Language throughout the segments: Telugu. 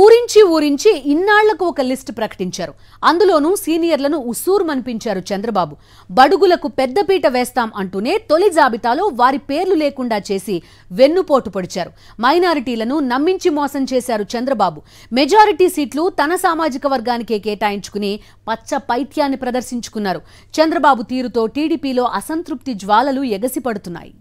ఊరించి ఊరించి ఇన్నాళ్లకు ఒక లిస్ట్ ప్రకటించారు అందులోనూ సీనియర్లను ఉసూరుమనిపించారు చంద్రబాబు బడుగులకు పెద్దపీట వేస్తాం అంటూనే తొలి జాబితాలో వారి పేర్లు లేకుండా చేసి వెన్నుపోటు పొడిచారు మైనారిటీలను నమ్మించి మోసం చేశారు చంద్రబాబు మెజారిటీ సీట్లు తన సామాజిక వర్గానికే కేటాయించుకుని పచ్చ పైత్యాన్ని ప్రదర్శించుకున్నారు చంద్రబాబు తీరుతో టీడీపీలో అసంతృప్తి జ్వాలలు ఎగసిపడుతున్నాయి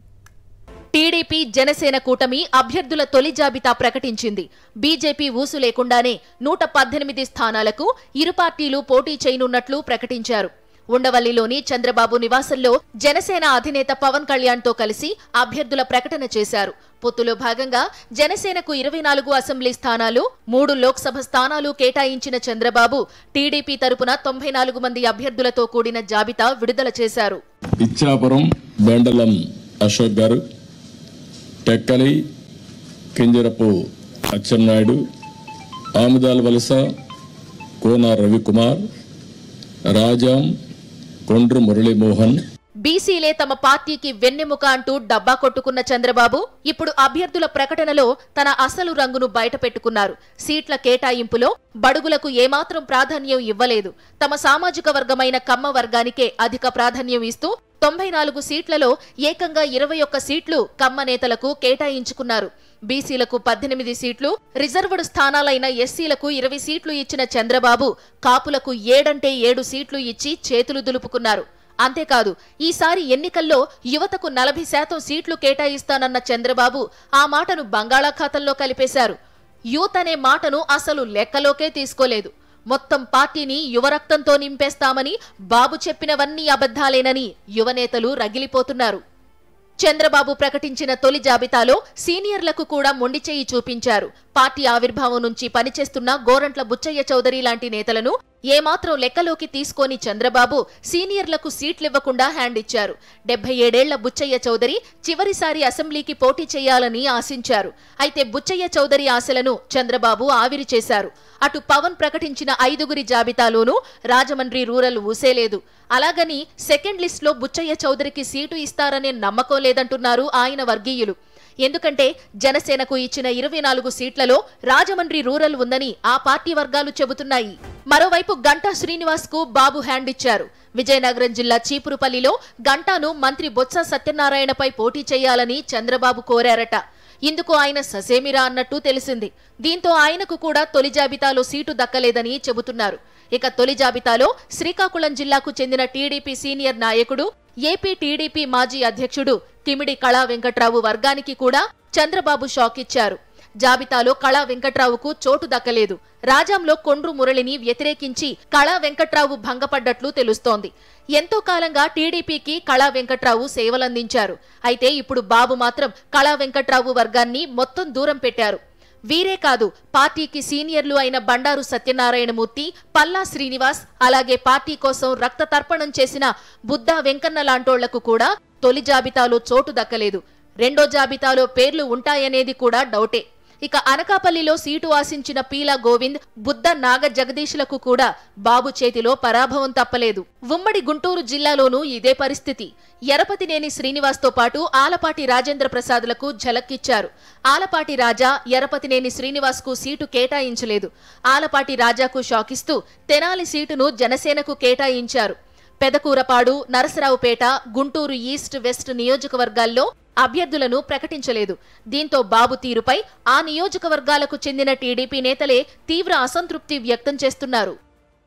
టీడీపీ జనసేన కూటమి అభ్యర్థుల తొలి జాబితా ప్రకటించింది బీజేపీ ఊసు లేకుండానే నూట పద్దెనిమిది స్థానాలకు ఇరు పార్టీలు పోటీ చేయనున్నట్లు ప్రకటించారు ఉండవల్లిలోని చంద్రబాబు నివాసంలో జనసేన అధినేత పవన్ కళ్యాణ్ తో కలిసి అభ్యర్థుల ప్రకటన చేశారు పొత్తులో భాగంగా జనసేనకు ఇరవై నాలుగు అసెంబ్లీ స్థానాలు మూడు లోక్సభ స్థానాలు కేటాయించిన చంద్రబాబు టీడీపీ తరపున తొంభై నాలుగు మంది అభ్యర్థులతో కూడిన జాబితా విడుదల చేశారు ఇచ్చాపురం అశోక్ గారు టెక్కలి కింజరపు అచ్చెన్నాయుడు ఆముదాల్ వలస కోన రవికుమార్ రాజాం కొండ్రు మురళీమోహన్ బీసీలే తమ పార్టీకి వెన్నెముక అంటూ డబ్బా కొట్టుకున్న చంద్రబాబు ఇప్పుడు అభ్యర్థుల ప్రకటనలో తన అసలు రంగును బయటపెట్టుకున్నారు సీట్ల కేటాయింపులో బడుగులకు ఏమాత్రం ప్రాధాన్యం ఇవ్వలేదు తమ సామాజిక వర్గమైన కమ్మ వర్గానికే అధిక ప్రాధాన్యం ఇస్తూ తొంభై నాలుగు సీట్లలో ఏకంగా ఇరవై ఒక్క సీట్లు కమ్మ నేతలకు కేటాయించుకున్నారు బీసీలకు పద్దెనిమిది సీట్లు రిజర్వ్డ్ స్థానాలైన ఎస్సీలకు ఇరవై సీట్లు ఇచ్చిన చంద్రబాబు కాపులకు ఏడంటే ఏడు సీట్లు ఇచ్చి చేతులు దులుపుకున్నారు అంతేకాదు ఈసారి ఎన్నికల్లో యువతకు నలభై శాతం సీట్లు కేటాయిస్తానన్న చంద్రబాబు ఆ మాటను బంగాళాఖాతంలో కలిపేశారు యూత్ అనే మాటను అసలు లెక్కలోకే తీసుకోలేదు మొత్తం పార్టీని యువరక్తంతో నింపేస్తామని బాబు చెప్పినవన్నీ అబద్ధాలేనని యువనేతలు రగిలిపోతున్నారు చంద్రబాబు ప్రకటించిన తొలి జాబితాలో సీనియర్లకు కూడా మొండిచేయి చూపించారు పార్టీ ఆవిర్భావం నుంచి పనిచేస్తున్న గోరంట్ల బుచ్చయ్య చౌదరి లాంటి నేతలను ఏమాత్రం లెక్కలోకి తీసుకోని చంద్రబాబు సీనియర్లకు సీట్లివ్వకుండా హ్యాండ్ ఇచ్చారు డెబ్బై ఏడేళ్ల బుచ్చయ్య చౌదరి చివరిసారి అసెంబ్లీకి పోటీ చేయాలని ఆశించారు అయితే బుచ్చయ్య చౌదరి ఆశలను చంద్రబాబు ఆవిరి చేశారు అటు పవన్ ప్రకటించిన ఐదుగురి జాబితాలోనూ రాజమండ్రి రూరల్ ఊసేలేదు అలాగని సెకండ్ లిస్ట్లో బుచ్చయ్య చౌదరికి సీటు ఇస్తారనే నమ్మకం లేదంటున్నారు ఆయన వర్గీయులు ఎందుకంటే జనసేనకు ఇచ్చిన ఇరవై నాలుగు సీట్లలో రాజమండ్రి రూరల్ ఉందని ఆ పార్టీ వర్గాలు చెబుతున్నాయి మరోవైపు గంటా శ్రీనివాస్ కు బాబు హ్యాండ్ ఇచ్చారు విజయనగరం జిల్లా చీపురుపల్లిలో గంటాను మంత్రి బొత్స సత్యనారాయణపై పోటీ చేయాలని చంద్రబాబు కోరారట ఇందుకు ఆయన ససేమిరా అన్నట్టు తెలిసింది దీంతో ఆయనకు కూడా తొలి జాబితాలో సీటు దక్కలేదని చెబుతున్నారు ఇక తొలి జాబితాలో శ్రీకాకుళం జిల్లాకు చెందిన టీడీపీ సీనియర్ నాయకుడు ఏపీ టీడీపీ మాజీ అధ్యక్షుడు కిమిడి కళా వెంకట్రావు వర్గానికి కూడా చంద్రబాబు షాక్ ఇచ్చారు జాబితాలో కళా వెంకట్రావుకు చోటు దక్కలేదు రాజంలో కొండ్రు మురళిని వ్యతిరేకించి కళా వెంకట్రావు భంగపడ్డట్లు తెలుస్తోంది ఎంతో కాలంగా టీడీపీకి కళా వెంకట్రావు సేవలందించారు అయితే ఇప్పుడు బాబు మాత్రం కళా వెంకట్రావు వర్గాన్ని మొత్తం దూరం పెట్టారు వీరే కాదు పార్టీకి సీనియర్లు అయిన బండారు సత్యనారాయణమూర్తి పల్లా శ్రీనివాస్ అలాగే పార్టీ కోసం రక్త తర్పణం చేసిన బుద్ధా వెంకన్న లాంటోళ్లకు కూడా తొలి జాబితాలో చోటు దక్కలేదు రెండో జాబితాలో పేర్లు ఉంటాయనేది కూడా డౌటే ఇక అనకాపల్లిలో సీటు ఆశించిన పీలా గోవింద్ బుద్ధ నాగ జగదీశులకు కూడా బాబు చేతిలో పరాభవం తప్పలేదు ఉమ్మడి గుంటూరు జిల్లాలోనూ ఇదే పరిస్థితి ఎరపతినేని శ్రీనివాస్తో పాటు ఆలపాటి రాజేంద్ర ప్రసాద్లకు ఝలక్కిచ్చారు ఆలపాటి రాజా ఎరపతినేని శ్రీనివాస్కు సీటు కేటాయించలేదు ఆలపాటి రాజాకు షాకిస్తూ తెనాలి సీటును జనసేనకు కేటాయించారు పెదకూరపాడు నరసరావుపేట గుంటూరు ఈస్ట్ వెస్ట్ నియోజకవర్గాల్లో అభ్యర్థులను ప్రకటించలేదు దీంతో బాబు తీరుపై ఆ నియోజకవర్గాలకు చెందిన టీడీపీ నేతలే తీవ్ర అసంతృప్తి వ్యక్తం చేస్తున్నారు